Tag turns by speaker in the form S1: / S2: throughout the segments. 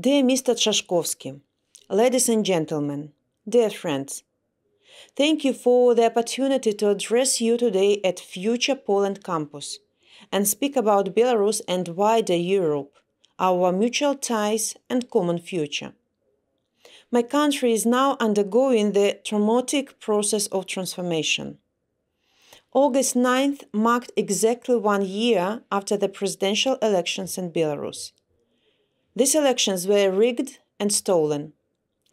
S1: Dear Mr. Tshashkovsky, ladies and gentlemen, dear friends, thank you for the opportunity to address you today at Future Poland Campus and speak about Belarus and wider Europe, our mutual ties and common future. My country is now undergoing the traumatic process of transformation. August 9th marked exactly one year after the presidential elections in Belarus. These elections were rigged and stolen.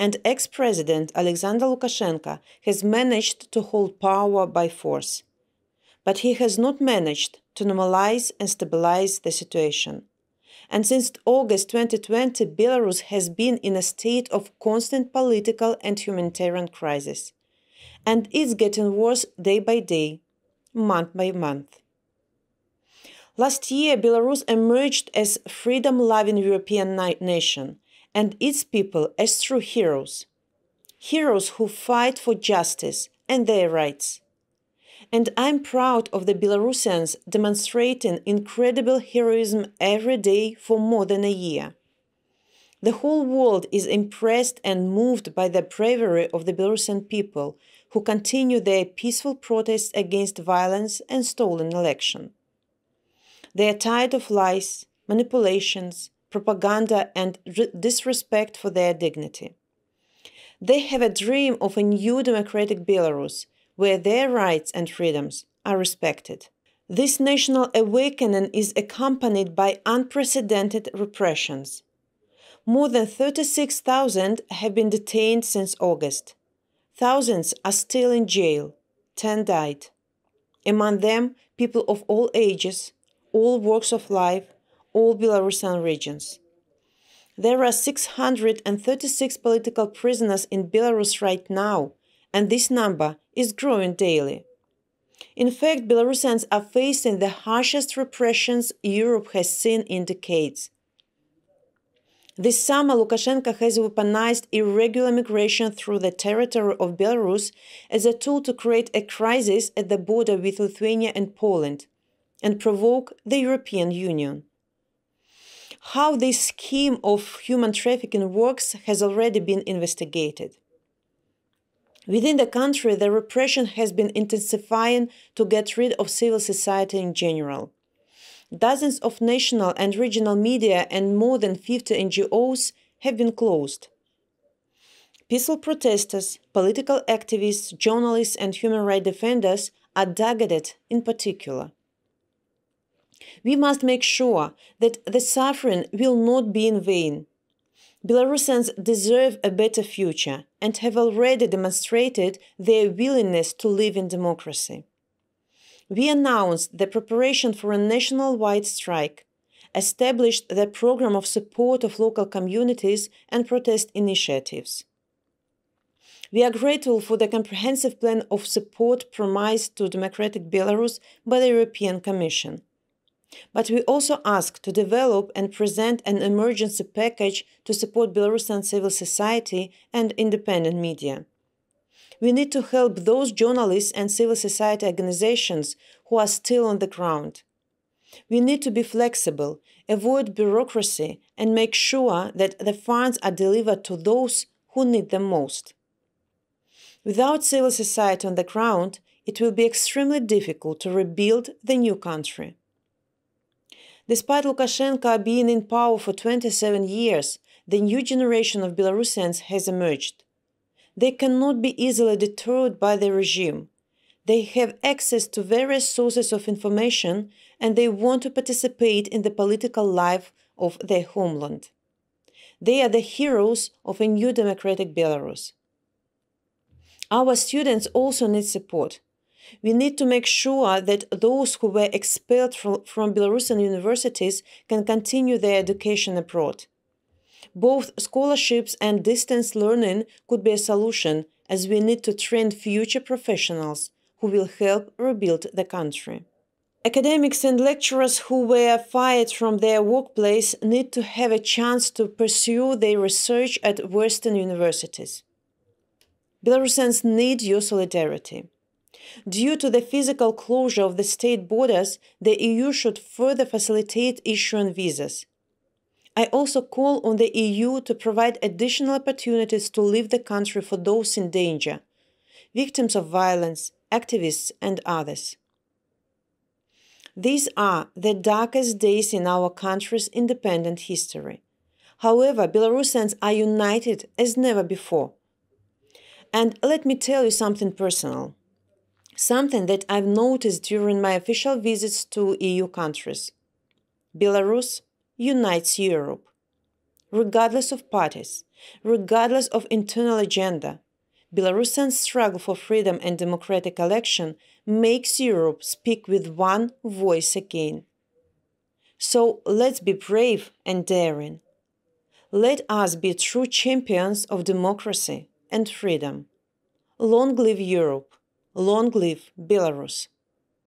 S1: And ex president Alexander Lukashenko has managed to hold power by force. But he has not managed to normalize and stabilize the situation. And since August 2020, Belarus has been in a state of constant political and humanitarian crisis. And it's getting worse day by day, month by month. Last year, Belarus emerged as a freedom-loving European nation, and its people as true heroes. Heroes who fight for justice and their rights. And I'm proud of the Belarusians demonstrating incredible heroism every day for more than a year. The whole world is impressed and moved by the bravery of the Belarusian people, who continue their peaceful protests against violence and stolen election. They are tired of lies, manipulations, propaganda, and disrespect for their dignity. They have a dream of a new democratic Belarus where their rights and freedoms are respected. This national awakening is accompanied by unprecedented repressions. More than 36,000 have been detained since August. Thousands are still in jail. Ten died. Among them, people of all ages, all walks of life, all Belarusian regions. There are 636 political prisoners in Belarus right now, and this number is growing daily. In fact, Belarusians are facing the harshest repressions Europe has seen in decades. This summer, Lukashenko has weaponized irregular migration through the territory of Belarus as a tool to create a crisis at the border with Lithuania and Poland and provoke the European Union. How this scheme of human trafficking works has already been investigated. Within the country, the repression has been intensifying to get rid of civil society in general. Dozens of national and regional media and more than 50 NGOs have been closed. Peaceful protesters, political activists, journalists, and human rights defenders are targeted in particular. We must make sure that the suffering will not be in vain. Belarusians deserve a better future and have already demonstrated their willingness to live in democracy. We announced the preparation for a national wide strike, established the program of support of local communities and protest initiatives. We are grateful for the comprehensive plan of support promised to democratic Belarus by the European Commission. But we also ask to develop and present an emergency package to support Belarusian civil society and independent media. We need to help those journalists and civil society organizations who are still on the ground. We need to be flexible, avoid bureaucracy, and make sure that the funds are delivered to those who need them most. Without civil society on the ground, it will be extremely difficult to rebuild the new country. Despite Lukashenko being in power for 27 years, the new generation of Belarusians has emerged. They cannot be easily deterred by the regime. They have access to various sources of information and they want to participate in the political life of their homeland. They are the heroes of a new democratic Belarus. Our students also need support. We need to make sure that those who were expelled from, from Belarusian universities can continue their education abroad. Both scholarships and distance learning could be a solution, as we need to train future professionals who will help rebuild the country. Academics and lecturers who were fired from their workplace need to have a chance to pursue their research at Western universities. Belarusians need your solidarity. Due to the physical closure of the state borders, the EU should further facilitate issuing visas. I also call on the EU to provide additional opportunities to leave the country for those in danger, victims of violence, activists, and others. These are the darkest days in our country's independent history. However, Belarusians are united as never before. And let me tell you something personal something that I've noticed during my official visits to EU countries. Belarus unites Europe, regardless of parties, regardless of internal agenda. Belarusian struggle for freedom and democratic election makes Europe speak with one voice again. So let's be brave and daring. Let us be true champions of democracy and freedom. Long live Europe. Long live Belarus!